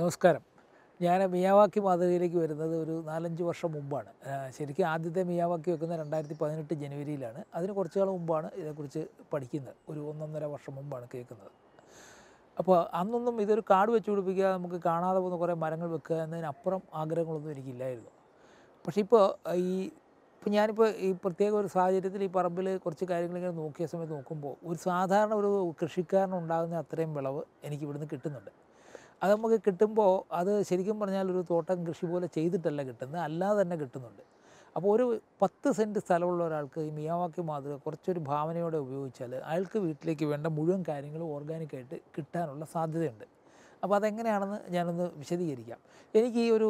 നമസ്കാരം ഞാൻ മിയാവാക്കി മാതൃകയിലേക്ക് വരുന്നത് ഒരു നാലഞ്ച് വർഷം മുമ്പാണ് ശരിക്കും ആദ്യത്തെ മിയാവാക്കി വെക്കുന്ന രണ്ടായിരത്തി പതിനെട്ട് ജനുവരിയിലാണ് അതിന് കുറച്ച് കാലം മുമ്പാണ് ഇതിനെക്കുറിച്ച് പഠിക്കുന്നത് ഒരു ഒന്നൊന്നര വർഷം മുമ്പാണ് കേൾക്കുന്നത് അപ്പോൾ അന്നൊന്നും ഇതൊരു കാട് വെച്ച് പിടിപ്പിക്കുക നമുക്ക് കാണാതെ പോകുന്ന കുറേ മരങ്ങൾ വെക്കുക എന്നതിനപ്പുറം ആഗ്രഹങ്ങളൊന്നും എനിക്കില്ലായിരുന്നു പക്ഷേ ഇപ്പോൾ ഈ ഇപ്പം ഞാനിപ്പോൾ ഈ പ്രത്യേക ഒരു സാഹചര്യത്തിൽ ഈ പറമ്പിൽ കുറച്ച് കാര്യങ്ങളിങ്ങനെ നോക്കിയ സമയത്ത് നോക്കുമ്പോൾ ഒരു സാധാരണ ഒരു കൃഷിക്കാരനുണ്ടാകുന്ന അത്രയും വിളവ് എനിക്ക് കിട്ടുന്നുണ്ട് അത് നമുക്ക് കിട്ടുമ്പോൾ അത് ശരിക്കും പറഞ്ഞാൽ ഒരു തോട്ടം കൃഷി പോലെ ചെയ്തിട്ടല്ല കിട്ടുന്നത് അല്ലാതെ തന്നെ കിട്ടുന്നുണ്ട് അപ്പോൾ ഒരു പത്ത് സെൻറ്റ് സ്ഥലമുള്ള ഒരാൾക്ക് ഈ മിയാവാക്കി മാതൃക കുറച്ചൊരു ഭാവനയോടെ ഉപയോഗിച്ചാൽ അയാൾക്ക് വീട്ടിലേക്ക് വേണ്ട മുഴുവൻ കാര്യങ്ങളും ഓർഗാനിക്കായിട്ട് കിട്ടാനുള്ള സാധ്യതയുണ്ട് അപ്പോൾ അതെങ്ങനെയാണെന്ന് ഞാനൊന്ന് വിശദീകരിക്കാം എനിക്ക് ഈ ഒരു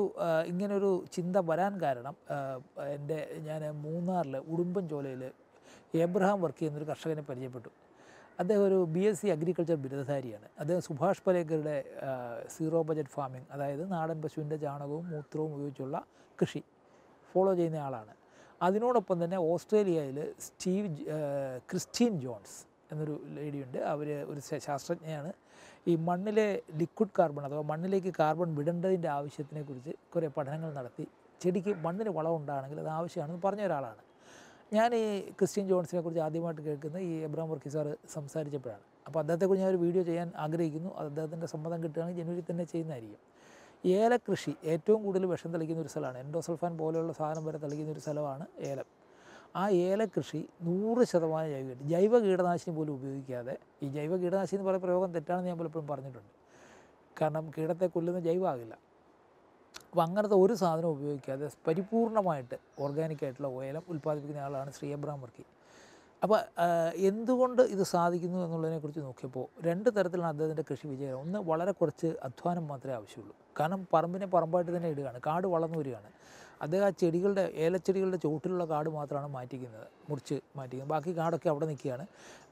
ഇങ്ങനൊരു ചിന്ത വരാൻ കാരണം എൻ്റെ ഞാൻ മൂന്നാറിൽ ചോലയിൽ എബ്രഹാം വർക്ക് ചെയ്യുന്നൊരു കർഷകനെ പരിചയപ്പെട്ടു അദ്ദേഹം ഒരു ബി എസ് സി അഗ്രികൾച്ചർ ബിരുദധാരിയാണ് അദ്ദേഹം സുഭാഷ് പലേക്കറുടെ സീറോ ബജറ്റ് ഫാമിംഗ് അതായത് നാടൻ പശുവിൻ്റെ ചാണകവും മൂത്രവും ഉപയോഗിച്ചുള്ള കൃഷി ഫോളോ ചെയ്യുന്ന ആളാണ് അതിനോടൊപ്പം തന്നെ ഓസ്ട്രേലിയയിൽ സ്റ്റീവ് ക്രിസ്റ്റീൻ ജോൺസ് എന്നൊരു ലേഡിയുണ്ട് അവർ ഒരു ശാസ്ത്രജ്ഞയാണ് ഈ മണ്ണിലെ ലിക്വിഡ് കാർബൺ അഥവാ മണ്ണിലേക്ക് കാർബൺ വിടേണ്ടതിൻ്റെ ആവശ്യത്തിനെക്കുറിച്ച് കുറേ പഠനങ്ങൾ നടത്തി ചെടിക്ക് മണ്ണിന് വളം ഉണ്ടാണെങ്കിൽ അത് ആവശ്യമാണെന്ന് പറഞ്ഞ ഒരാളാണ് ഞാൻ ഈ ക്രിസ്ത്യൻ ജോൺസിനെ കുറിച്ച് ആദ്യമായിട്ട് കേൾക്കുന്നത് ഈ എബ്രാം വർക്കി സാറ് സംസാരിച്ചപ്പോഴാണ് അപ്പോൾ അദ്ദേഹത്തെക്കുറിച്ച് ഞാൻ ഒരു വീഡിയോ ചെയ്യാൻ ആഗ്രഹിക്കുന്നു അത് അദ്ദേഹത്തിൻ്റെ സമ്മതം കിട്ടുകയാണെങ്കിൽ ജനുവരി തന്നെ ചെയ്യുന്നതായിരിക്കും ഏലക്കൃഷി ഏറ്റവും കൂടുതൽ വിഷം തളിക്കുന്ന ഒരു സ്ഥലമാണ് എൻഡോസൾഫാൻ പോലെയുള്ള സാധനം വരെ തളിക്കുന്ന ഒരു സ്ഥലമാണ് ഏലം ആ ഏലക്കൃഷി നൂറ് ശതമാനം ജൈവ ജൈവ കീടനാശിനി പോലും ഉപയോഗിക്കാതെ ഈ ജൈവ കീടനാശിനി എന്ന് പറയുന്ന പ്രയോഗം തെറ്റാണെന്ന് ഞാൻ പലപ്പോഴും പറഞ്ഞിട്ടുണ്ട് കാരണം കീടത്തെ കൊല്ലുന്ന ജൈവമാകില്ല അപ്പോൾ അങ്ങനത്തെ ഒരു സാധനം ഉപയോഗിക്കാതെ പരിപൂർണമായിട്ട് ഓർഗാനിക്കായിട്ടുള്ള ഓയിലം ഉൽപ്പാദിപ്പിക്കുന്ന ആളാണ് ശ്രീ അബ്രഹാം വർക്കി അപ്പോൾ എന്തുകൊണ്ട് ഇത് സാധിക്കുന്നു എന്നുള്ളതിനെക്കുറിച്ച് നോക്കിയപ്പോൾ രണ്ട് തരത്തിലാണ് അദ്ദേഹത്തിൻ്റെ കൃഷി വിജയം ഒന്ന് വളരെ കുറച്ച് അധ്വാനം മാത്രമേ ആവശ്യമുള്ളൂ കാരണം പറമ്പിനെ പറമ്പായിട്ട് തന്നെ ഇടുകയാണ് കാട് വളർന്നു വരികയാണ് അദ്ദേഹം ആ ചെടികളുടെ ഏലച്ചെടികളുടെ ചുവട്ടിലുള്ള കാട് മാത്രമാണ് മാറ്റിക്കുന്നത് മുറിച്ച് മാറ്റിക്കുന്നത് ബാക്കി കാടൊക്കെ അവിടെ നിൽക്കുകയാണ്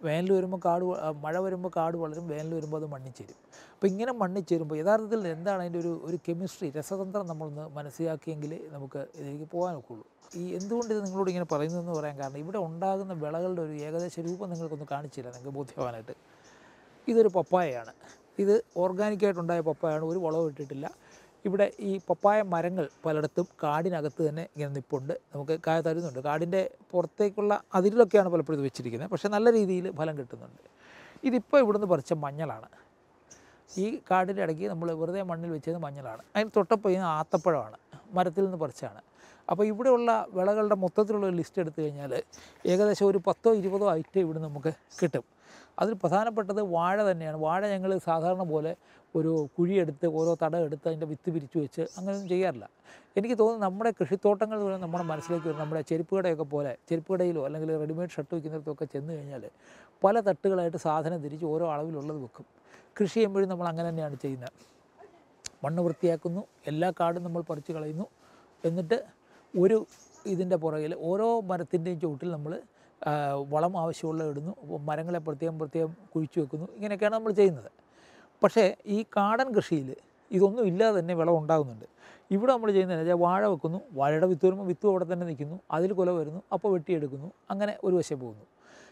വേനൽ വരുമ്പോൾ കാട് മഴ വരുമ്പോൾ കാട് വളരും വേനൽ വരുമ്പോൾ അത് മണ്ണിച്ചേരും അപ്പോൾ ഇങ്ങനെ മണ്ണിൽ ചേരുമ്പോൾ യഥാർത്ഥത്തിൽ എന്താണ് അതിൻ്റെ ഒരു ഒരു കെമിസ്ട്രി രസതന്ത്രം നമ്മളൊന്ന് മനസ്സിലാക്കിയെങ്കിൽ നമുക്ക് ഇതിലേക്ക് പോകാൻ ഒക്കുള്ളൂ ഈ എന്തുകൊണ്ട് ഇത് നിങ്ങളോട് ഇങ്ങനെ പറയുന്നതെന്ന് പറയാൻ കാരണം ഇവിടെ ഉണ്ടാകുന്ന വിളകളുടെ ഒരു ഏകദേശ രൂപം നിങ്ങൾക്കൊന്ന് കാണിച്ചില്ല നിങ്ങൾക്ക് ബോധ്യവാനായിട്ട് ഇതൊരു പപ്പായയാണ് ഇത് ഓർഗാനിക്കായിട്ടുണ്ടായ പപ്പായാണ് ഒരു വളവും ഇട്ടിട്ടില്ല ഇവിടെ ഈ പപ്പായ മരങ്ങൾ പലയിടത്തും കാടിനകത്ത് തന്നെ ഇങ്ങനെ നിപ്പുണ്ട് നമുക്ക് കായ തരുന്നുണ്ട് കാടിൻ്റെ പുറത്തേക്കുള്ള അതിരിലൊക്കെയാണ് പലപ്പോഴും ഇത് വെച്ചിരിക്കുന്നത് പക്ഷേ നല്ല രീതിയിൽ ഫലം കിട്ടുന്നുണ്ട് ഇതിപ്പോൾ ഇവിടുന്ന് പറിച്ച മഞ്ഞളാണ് ഈ കാടിൻ്റെ ഇടയ്ക്ക് നമ്മൾ വെറുതെ മണ്ണിൽ വെച്ചത് മഞ്ഞളാണ് അതിന് തൊട്ടപ്പോൾ ഇത് ആത്തപ്പഴമാണ് മരത്തിൽ നിന്ന് പറിച്ചാണ് അപ്പോൾ ഇവിടെയുള്ള വിളകളുടെ മൊത്തത്തിലുള്ള ലിസ്റ്റ് എടുത്തു കഴിഞ്ഞാൽ ഏകദേശം ഒരു പത്തോ ഇരുപതോ ഐറ്റം ഇവിടെ നമുക്ക് കിട്ടും അതിൽ പ്രധാനപ്പെട്ടത് വാഴ തന്നെയാണ് വാഴ ഞങ്ങൾ സാധാരണ പോലെ ഒരു കുഴിയെടുത്ത് ഓരോ തടം എടുത്ത് അതിൻ്റെ വിത്ത് പിരിച്ചു വെച്ച് അങ്ങനെയൊന്നും ചെയ്യാറില്ല എനിക്ക് തോന്നുന്നു നമ്മുടെ കൃഷിത്തോട്ടങ്ങൾ നമ്മുടെ മനസ്സിലേക്ക് വരും നമ്മുടെ ചെരുപ്പുകടയൊക്കെ പോലെ ചെരുപ്പുകടയിലോ അല്ലെങ്കിൽ റെഡിമെയ്ഡ് ഷർട്ട് വയ്ക്കുന്നിടത്തൊക്കെ ചെന്ന് കഴിഞ്ഞാൽ പല തട്ടുകളായിട്ട് സാധനം തിരിച്ച് ഓരോ അളവിലുള്ളത് വെക്കും കൃഷി ചെയ്യുമ്പോഴും നമ്മൾ അങ്ങനെ തന്നെയാണ് ചെയ്യുന്നത് മണ്ണ് വൃത്തിയാക്കുന്നു എല്ലാ കാടും നമ്മൾ പറിച്ചു കളയുന്നു എന്നിട്ട് ഒരു ഇതിൻ്റെ പുറകിൽ ഓരോ മരത്തിൻ്റെയും ചുവട്ടിൽ നമ്മൾ വളം ആവശ്യമുള്ള ഇടുന്നു മരങ്ങളെ പ്രത്യേകം പ്രത്യേകം കുഴിച്ചു വെക്കുന്നു ഇങ്ങനെയൊക്കെയാണ് നമ്മൾ ചെയ്യുന്നത് പക്ഷേ ഈ കാടൻ കൃഷിയിൽ ഇതൊന്നും ഇല്ലാതെ തന്നെ വിളവ് ഉണ്ടാകുന്നുണ്ട് ഇവിടെ നമ്മൾ ചെയ്യുന്നത് വെച്ചാൽ വാഴ വെക്കുന്നു വാഴയുടെ വിത്ത് വരുമ്പോൾ വിത്ത് അവിടെ തന്നെ നിൽക്കുന്നു അതിൽ കുല വരുന്നു അപ്പോൾ വെട്ടിയെടുക്കുന്നു അങ്ങനെ ഒരു വശം പോകുന്നു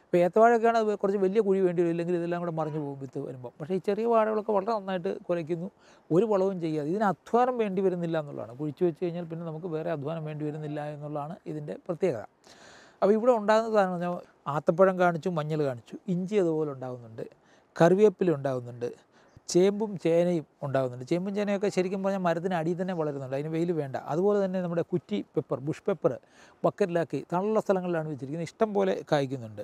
ഇപ്പോൾ അത് കുറച്ച് വലിയ കുഴി വേണ്ടി വരും ഇല്ലെങ്കിൽ ഇതെല്ലാം കൂടെ മറിഞ്ഞു പോകും വിത്ത് വരുമ്പോൾ പക്ഷേ ഈ ചെറിയ വാഴകളൊക്കെ വളരെ നന്നായിട്ട് കുലയ്ക്കുന്നു ഒരു വളവും ചെയ്യാതെ ഇതിന് അധ്വാനം വേണ്ടി വരുന്നില്ല എന്നുള്ളതാണ് കുഴിച്ചു വെച്ച് കഴിഞ്ഞാൽ പിന്നെ നമുക്ക് വേറെ അധ്വാനം വേണ്ടി വരുന്നില്ല എന്നുള്ളതാണ് ഇതിൻ്റെ പ്രത്യേകത അപ്പോൾ ഇവിടെ ഉണ്ടാകുന്ന സാധനം പറഞ്ഞാൽ ആത്തപ്പഴം കാണിച്ചു മഞ്ഞൾ കാണിച്ചു ഇഞ്ചി അതുപോലെ ഉണ്ടാകുന്നുണ്ട് കറിവേപ്പില ഉണ്ടാകുന്നുണ്ട് ചേമ്പും ചേനയും ഉണ്ടാകുന്നുണ്ട് ചേമ്പും ചേനയൊക്കെ ശരിക്കും പറഞ്ഞാൽ മരത്തിന് അടിയിൽ തന്നെ വളരുന്നുണ്ട് അതിന് വെയിൽ വേണ്ട അതുപോലെ തന്നെ നമ്മുടെ കുറ്റി പെപ്പർ ബുഷ് പെപ്പർ ബക്കറ്റിലാക്കി തള്ളുള്ള സ്ഥലങ്ങളിലാണ് വെച്ചിരിക്കുന്നത് ഇഷ്ടം പോലെ കായ്ക്കുന്നുണ്ട്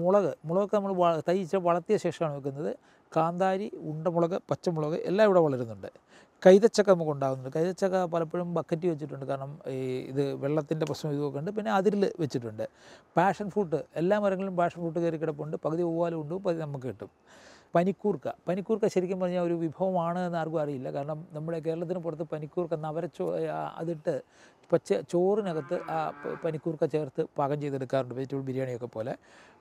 മുളക് മുളകൊക്കെ നമ്മൾ തയ്ച്ച് വളർത്തിയ ശേഷമാണ് വെക്കുന്നത് കാന്താരി ഉണ്ടമുളക് പച്ചമുളക് എല്ലാം ഇവിടെ വളരുന്നുണ്ട് കൈതച്ചക്കമ്മ നമുക്ക് ഉണ്ടാകുന്നുണ്ട് കൈതച്ചക്ക പലപ്പോഴും ബക്കറ്റ് വെച്ചിട്ടുണ്ട് കാരണം ഈ ഇത് വെള്ളത്തിൻ്റെ പ്രശ്നം ഇതൊക്കെ ഉണ്ട് പിന്നെ അതിരിൽ വെച്ചിട്ടുണ്ട് പാഷൻ ഫ്രൂട്ട് എല്ലാ മരങ്ങളിലും പാഷൻ ഫ്രൂട്ട് കയറി കിടപ്പുണ്ട് പകുതി പോവാലും ഉണ്ട് പകുതി നമുക്ക് കിട്ടും പനിക്കൂർക്ക പനിക്കൂർക്ക ശരിക്കും പറഞ്ഞാൽ ഒരു വിഭവമാണ് എന്ന് ആർക്കും അറിയില്ല കാരണം നമ്മുടെ കേരളത്തിന് പുറത്ത് പനിക്കൂർക്ക നവരച്ചോ അതിട്ട് പച്ച ചോറിനകത്ത് ആ പനിക്കൂർക്ക ചേർത്ത് പാകം ചെയ്തെടുക്കാറുണ്ട് വെജിറ്റബിൾ ബിരിയാണിയൊക്കെ പോലെ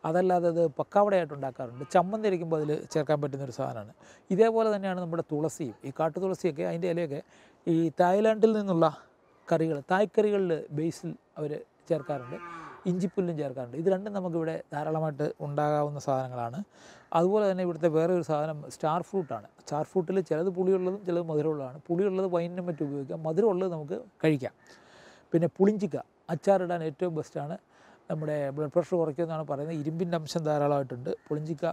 അതല്ലാതെ അത് പക്കാവടയായിട്ട് ഉണ്ടാക്കാറുണ്ട് ചമ്മന്തിരിക്കുമ്പോൾ അതിൽ ചേർക്കാൻ പറ്റുന്ന ഒരു സാധനമാണ് ഇതേപോലെ തന്നെയാണ് നമ്മുടെ തുളസിയും ഈ കാട്ടു തുളസിയൊക്കെ അതിൻ്റെ ഇലയൊക്കെ ഈ തായ്ലാൻഡിൽ നിന്നുള്ള കറികൾ തായ്ക്കറികളിൽ ബേസിൽ അവർ ചേർക്കാറുണ്ട് ഇഞ്ചിപ്പുല്ലും ചേർക്കാറുണ്ട് ഇത് രണ്ടും നമുക്കിവിടെ ധാരാളമായിട്ട് ഉണ്ടാകാവുന്ന സാധനങ്ങളാണ് അതുപോലെ തന്നെ ഇവിടുത്തെ വേറെ ഒരു സാധനം സ്റ്റാർ ഫ്രൂട്ടാണ് സ്റ്റാർ ഫ്രൂട്ടിൽ ചിലത് പുളിയുള്ളതും ചിലത് മധുരമുള്ളതാണ് പുളിയുള്ളത് വൈനിനും മറ്റും ഉപയോഗിക്കാം മധുരമുള്ളത് നമുക്ക് കഴിക്കാം പിന്നെ പുളിഞ്ചിക്ക അച്ചാറിടാൻ ഏറ്റവും ബെസ്റ്റാണ് നമ്മുടെ ബ്ലഡ് പ്രഷർ കുറയ്ക്കുമെന്നാണ് പറയുന്നത് ഇരുമ്പിൻ്റെ അംശം ധാരാളമായിട്ടുണ്ട് പുളിഞ്ചിക്ക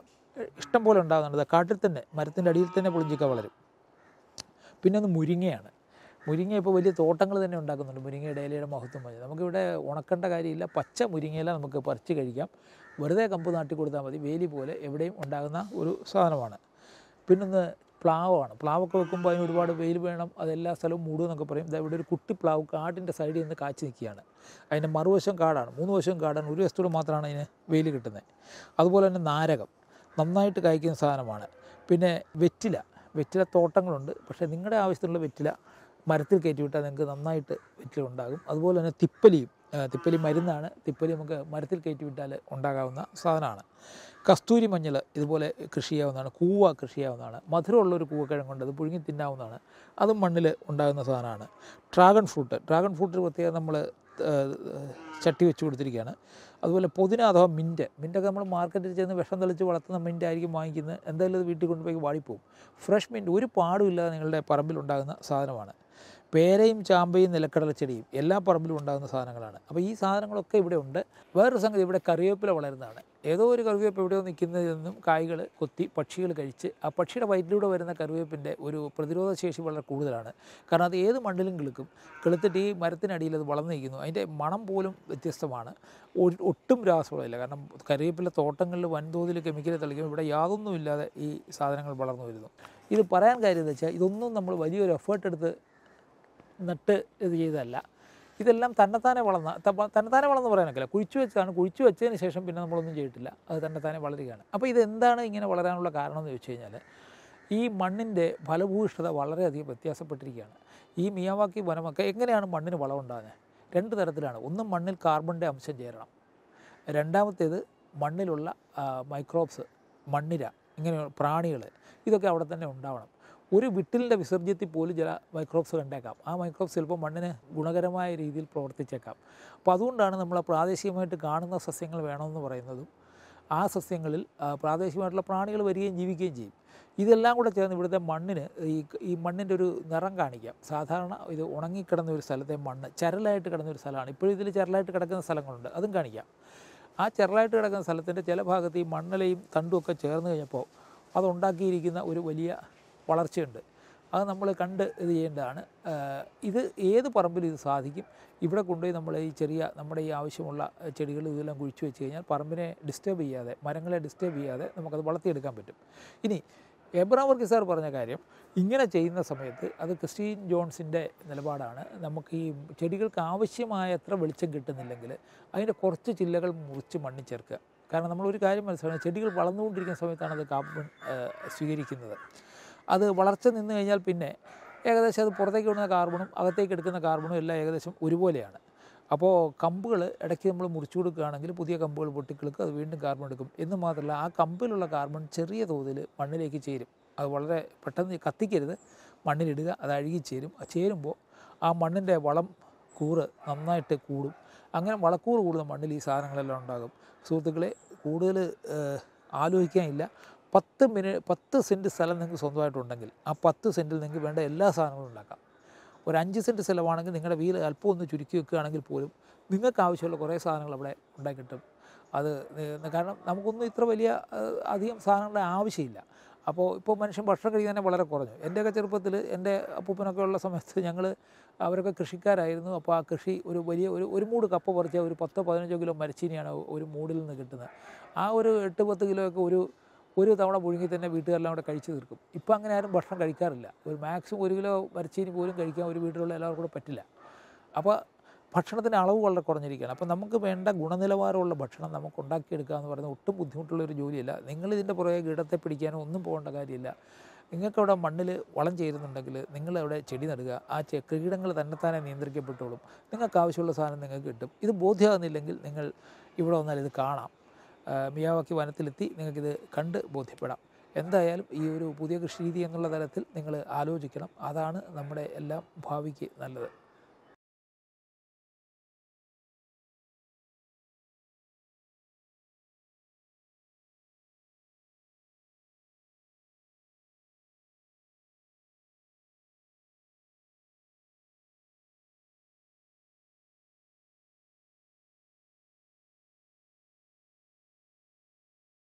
ഇഷ്ടം പോലെ ഉണ്ടാകുന്നുണ്ട് കാട്ടിൽ തന്നെ മരത്തിൻ്റെ അടിയിൽ തന്നെ പുളിഞ്ചിക്ക വളരും പിന്നെ ഒന്ന് മുരിങ്ങയാണ് മുരിങ്ങ ഇപ്പോൾ വലിയ തോട്ടങ്ങൾ തന്നെ ഉണ്ടാക്കുന്നുണ്ട് മുരിങ്ങയുടെ ഇലയുടെ മഹത്വം മതി നമുക്കിവിടെ ഉണക്കേണ്ട കാര്യമില്ല പച്ച മുരിങ്ങയില നമുക്ക് പറിച്ച് കഴിക്കാം വെറുതെ കമ്പ് നാട്ടി കൊടുത്താൽ മതി വേലി പോലെ എവിടെയും ഉണ്ടാകുന്ന ഒരു സാധനമാണ് പിന്നൊന്ന് പ്ലാവാണ് പ്ലാവൊക്കെ വെക്കുമ്പോൾ അതിന് ഒരുപാട് വെയിൽ വേണം അതെല്ലാ സ്ഥലവും മൂടും എന്നൊക്കെ പറയും ഇവിടെ ഒരു കുട്ടി പ്ലാവ് കാടിൻ്റെ സൈഡിൽ നിന്ന് കാച്ചു നിൽക്കുകയാണ് അതിൻ്റെ മറുവശം കാടാണ് മൂന്ന് വശവും കാടാണ് ഒരു വശത്തോട് മാത്രമാണ് അതിന് വെയിൽ കിട്ടുന്നത് അതുപോലെ തന്നെ നാരകം നന്നായിട്ട് കായ്ക്കുന്ന സാധനമാണ് പിന്നെ വെറ്റില വെറ്റില തോട്ടങ്ങളുണ്ട് പക്ഷേ നിങ്ങളുടെ ആവശ്യത്തിനുള്ള വെറ്റില മരത്തിൽ കയറ്റി വിട്ടാൽ നിങ്ങൾക്ക് നന്നായിട്ട് വെറ്റില ഉണ്ടാകും അതുപോലെ തന്നെ തിപ്പലിയും തിപ്പലി മരുന്നാണ് തിപ്പലി നമുക്ക് മരത്തിൽ കയറ്റി വിട്ടാൽ ഉണ്ടാകാവുന്ന സാധനമാണ് കസ്തൂരി മഞ്ഞൾ ഇതുപോലെ കൃഷി ചെയ്യാവുന്നതാണ് കൂവ കൃഷി ചെയ്യാവുന്നതാണ് മധുരമുള്ള ഒരു കൊണ്ട് അത് പുഴുങ്ങി തിന്നാവുന്നതാണ് അതും മണ്ണിൽ ഉണ്ടാകുന്ന സാധനമാണ് ഡ്രാഗൺ ഫ്രൂട്ട് ഡ്രാഗൺ ഫ്രൂട്ട് പ്രത്യേകം നമ്മൾ ചട്ടി വെച്ച് കൊടുത്തിരിക്കുകയാണ് അതുപോലെ പുതിന അഥവാ മിൻറ്റ് മിൻറ്റൊക്കെ നമ്മൾ മാർക്കറ്റിൽ ചെന്ന് വിഷം തെളിച്ച് വളർത്തുന്ന മിൻറ്റ് ആയിരിക്കും വാങ്ങിക്കുന്നത് എന്തായാലും അത് വീട്ടിൽ കൊണ്ടുപോയി വാടിപ്പോവും ഫ്രഷ് മിൻറ്റ് ഒരു പാടുമില്ലാതെ നിങ്ങളുടെ പറമ്പിലുണ്ടാകുന്ന സാധനമാണ് പേരയും ചാമ്പയും നിലക്കടലച്ചെടിയും എല്ലാ പറമ്പിലും ഉണ്ടാകുന്ന സാധനങ്ങളാണ് അപ്പോൾ ഈ സാധനങ്ങളൊക്കെ ഇവിടെ ഉണ്ട് വേറൊരു സംഗതി ഇവിടെ കറിവേപ്പില വളരുന്നതാണ് ഏതോ ഒരു കറിവേപ്പ് എവിടെയോ നിൽക്കുന്നതെന്നും നിന്നും കായ്കൾ കൊത്തി പക്ഷികൾ കഴിച്ച് ആ പക്ഷിയുടെ വയറ്റിലൂടെ വരുന്ന കറിവേപ്പിൻ്റെ ഒരു പ്രതിരോധ ശേഷി വളരെ കൂടുതലാണ് കാരണം അത് ഏത് മണ്ണിലും കിളുക്കും കിളുത്തിട്ട് ഈ മരത്തിനടിയിൽ അത് വളർന്നു നിൽക്കുന്നു അതിൻ്റെ മണം പോലും വ്യത്യസ്തമാണ് ഒട്ടും രാസവളമില്ല കാരണം കറിവേപ്പില തോട്ടങ്ങളിൽ വൻതോതിൽ കെമിക്കൽ തളിക്കുമ്പോൾ ഇവിടെ യാതൊന്നുമില്ലാതെ ഈ സാധനങ്ങൾ വളർന്നു വരുന്നു ഇത് പറയാൻ കാര്യം എന്താ വെച്ചാൽ ഇതൊന്നും നമ്മൾ വലിയൊരു എഫേർട്ട് എടുത്ത് നട്ട് ഇത് ചെയ്തതല്ല ഇതെല്ലാം തന്നെത്താനെ വളർന്ന തന്നെത്താനെ വളർന്ന് പറയാനൊക്കില്ല കുഴിച്ചു വെച്ചാണ് കുഴിച്ചു വെച്ചതിന് ശേഷം പിന്നെ നമ്മളൊന്നും ചെയ്തിട്ടില്ല അത് തന്നെത്താനെ വളരുകയാണ് അപ്പോൾ ഇതെന്താണ് ഇങ്ങനെ വളരാനുള്ള കാരണം എന്ന് ചോദിച്ചു കഴിഞ്ഞാൽ ഈ മണ്ണിൻ്റെ ഫലഭൂയിഷ്ഠത വളരെയധികം വ്യത്യാസപ്പെട്ടിരിക്കുകയാണ് ഈ മിയാവാക്കി വനമൊക്കെ എങ്ങനെയാണ് മണ്ണിന് വളമുണ്ടാകുന്നത് രണ്ട് തരത്തിലാണ് ഒന്ന് മണ്ണിൽ കാർബണിൻ്റെ അംശം ചേരണം രണ്ടാമത്തേത് മണ്ണിലുള്ള മൈക്രോബ്സ് മണ്ണിര ഇങ്ങനെ പ്രാണികൾ ഇതൊക്കെ അവിടെ തന്നെ ഉണ്ടാവണം ഒരു വിട്ടിലിൻ്റെ വിസർജ്യത്തിൽ പോലും ചില മൈക്രോബ്സ് കണ്ടേക്കാം ആ മൈക്രോബ്സ് ചിലപ്പോൾ മണ്ണിന് ഗുണകരമായ രീതിയിൽ പ്രവർത്തിച്ചേക്കാം അപ്പോൾ അതുകൊണ്ടാണ് നമ്മൾ പ്രാദേശികമായിട്ട് കാണുന്ന സസ്യങ്ങൾ വേണമെന്ന് പറയുന്നതും ആ സസ്യങ്ങളിൽ പ്രാദേശികമായിട്ടുള്ള പ്രാണികൾ വരികയും ജീവിക്കുകയും ചെയ്യും ഇതെല്ലാം കൂടെ ചേർന്ന് ഇവിടുത്തെ മണ്ണിന് ഈ ഈ മണ്ണിൻ്റെ ഒരു നിറം കാണിക്കാം സാധാരണ ഇത് ഉണങ്ങിക്കിടന്ന ഒരു സ്ഥലത്തെ മണ്ണ് ചരലായിട്ട് കിടന്ന ഒരു സ്ഥലമാണ് ഇപ്പോഴും ഇതിൽ ചരലായിട്ട് കിടക്കുന്ന സ്ഥലങ്ങളുണ്ട് അതും കാണിക്കാം ആ ചരലായിട്ട് കിടക്കുന്ന സ്ഥലത്തിൻ്റെ ചില ഭാഗത്ത് ഈ മണ്ണിലെയും തണ്ടുമൊക്കെ ചേർന്ന് കഴിഞ്ഞപ്പോൾ അതുണ്ടാക്കിയിരിക്കുന്ന ഒരു വലിയ വളർച്ചയുണ്ട് അത് നമ്മൾ കണ്ട് ഇത് ചെയ്യേണ്ടതാണ് ഇത് ഏത് പറമ്പിലും ഇത് സാധിക്കും ഇവിടെ കൊണ്ടുപോയി നമ്മൾ ഈ ചെറിയ നമ്മുടെ ഈ ആവശ്യമുള്ള ചെടികൾ ഇതെല്ലാം കുഴിച്ചു വെച്ച് കഴിഞ്ഞാൽ പറമ്പിനെ ഡിസ്റ്റർബ് ചെയ്യാതെ മരങ്ങളെ ഡിസ്റ്റർബ് ചെയ്യാതെ നമുക്കത് വളർത്തിയെടുക്കാൻ പറ്റും ഇനി എബ്രാം വർഗീസ് സാർ പറഞ്ഞ കാര്യം ഇങ്ങനെ ചെയ്യുന്ന സമയത്ത് അത് ക്രിസ്റ്റീൻ ജോൺസിൻ്റെ നിലപാടാണ് നമുക്ക് ഈ ചെടികൾക്ക് ആവശ്യമായ എത്ര വെളിച്ചം കിട്ടുന്നില്ലെങ്കിൽ അതിൻ്റെ കുറച്ച് ചില്ലകൾ മുറിച്ച് മണ്ണിൽ ചേർക്കുക കാരണം നമ്മൾ ഒരു കാര്യം മനസ്സിലാക്കണം ചെടികൾ വളർന്നുകൊണ്ടിരിക്കുന്ന സമയത്താണ് അത് കാർബൺ സ്വീകരിക്കുന്നത് അത് വളർച്ച നിന്ന് കഴിഞ്ഞാൽ പിന്നെ ഏകദേശം അത് പുറത്തേക്ക് വിടുന്ന കാർബണും അകത്തേക്ക് എടുക്കുന്ന കാർബണും എല്ലാം ഏകദേശം ഒരുപോലെയാണ് അപ്പോൾ കമ്പുകൾ ഇടയ്ക്ക് നമ്മൾ മുറിച്ചു കൊടുക്കുകയാണെങ്കിൽ പുതിയ കമ്പുകൾ പൊട്ടിക്കിളുക്കും അത് വീണ്ടും കാർബൺ എടുക്കും എന്ന് മാത്രമല്ല ആ കമ്പിലുള്ള കാർബൺ ചെറിയ തോതിൽ മണ്ണിലേക്ക് ചേരും അത് വളരെ പെട്ടെന്ന് കത്തിക്കരുത് മണ്ണിലിടുക അത് അഴുകി ചേരും ചേരുമ്പോൾ ആ മണ്ണിൻ്റെ വളം കൂറ് നന്നായിട്ട് കൂടും അങ്ങനെ വളക്കൂറ് കൂടുന്ന മണ്ണിൽ ഈ സാധനങ്ങളെല്ലാം ഉണ്ടാകും സുഹൃത്തുക്കളെ കൂടുതൽ ആലോചിക്കാനില്ല പത്ത് മിനിറ്റ് പത്ത് സെൻറ്റ് സ്ഥലം നിങ്ങൾക്ക് സ്വന്തമായിട്ടുണ്ടെങ്കിൽ ആ പത്ത് സെൻറ്റിൽ നിങ്ങൾക്ക് വേണ്ട എല്ലാ സാധനങ്ങളും ഉണ്ടാക്കാം ഒരു അഞ്ച് സെൻറ്റ് സ്ഥലമാണെങ്കിൽ നിങ്ങളുടെ വീല് അല്പം ഒന്ന് ചുരുക്കി വെക്കുകയാണെങ്കിൽ പോലും നിങ്ങൾക്ക് ആവശ്യമുള്ള കുറേ സാധനങ്ങൾ അവിടെ ഉണ്ടാക്കി കിട്ടും അത് കാരണം നമുക്കൊന്നും ഇത്ര വലിയ അധികം സാധനങ്ങളുടെ ആവശ്യമില്ല അപ്പോൾ ഇപ്പോൾ മനുഷ്യൻ ഭക്ഷണം കഴിക്കാൻ തന്നെ വളരെ കുറഞ്ഞു എൻ്റെയൊക്കെ ചെറുപ്പത്തിൽ എൻ്റെ അപ്പൂപ്പനൊക്കെ ഉള്ള സമയത്ത് ഞങ്ങൾ അവരൊക്കെ കൃഷിക്കാരായിരുന്നു അപ്പോൾ ആ കൃഷി ഒരു വലിയ ഒരു ഒരു മൂട് കപ്പ പറിച്ച ഒരു പത്തോ പതിനഞ്ചോ കിലോ മരച്ചീനിയാണ് ഒരു മൂടിൽ നിന്ന് കിട്ടുന്നത് ആ ഒരു എട്ട് പത്ത് കിലോ ഒക്കെ ഒരു ഒരു തവണ പുഴുങ്ങി തന്നെ വീട്ടുകാരെല്ലാം കൂടെ കഴിച്ചു തീർക്കും ഇപ്പം അങ്ങനെ ആരും ഭക്ഷണം കഴിക്കാറില്ല ഒരു മാക്സിമം ഒരു കിലോ വരച്ചീനി പോലും കഴിക്കാൻ ഒരു വീട്ടിലുള്ള എല്ലാവർക്കും കൂടെ പറ്റില്ല അപ്പോൾ ഭക്ഷണത്തിൻ്റെ അളവ് വളരെ കുറഞ്ഞിരിക്കുകയാണ് അപ്പോൾ നമുക്ക് വേണ്ട ഗുണനിലവാരമുള്ള ഭക്ഷണം നമുക്ക് ഉണ്ടാക്കിയെടുക്കുക എന്ന് പറയുന്നത് ഒട്ടും ബുദ്ധിമുട്ടുള്ള ഒരു ജോലിയല്ല നിങ്ങൾ പുറകെ ഇടത്തെ പിടിക്കാനോ ഒന്നും പോകേണ്ട കാര്യമില്ല നിങ്ങൾക്ക് അവിടെ മണ്ണിൽ വളം ചെയ്തിട്ടുണ്ടെങ്കിൽ നിങ്ങൾ അവിടെ ചെടി നടുക ആ കൃകീടങ്ങൾ തന്നെത്താനെ നിയന്ത്രിക്കപ്പെട്ടോളും നിങ്ങൾക്ക് ആവശ്യമുള്ള സാധനം നിങ്ങൾക്ക് കിട്ടും ഇത് ബോധ്യമാകുന്നില്ലെങ്കിൽ നിങ്ങൾ ഇവിടെ വന്നാൽ ഇത് കാണാം മിയാവാക്കി വനത്തിലെത്തി നിങ്ങൾക്കിത് കണ്ട് ബോധ്യപ്പെടാം എന്തായാലും ഈ ഒരു പുതിയ കൃഷി രീതി എന്നുള്ള തരത്തിൽ നിങ്ങൾ ആലോചിക്കണം അതാണ് നമ്മുടെ എല്ലാം ഭാവിക്ക് നല്ലത്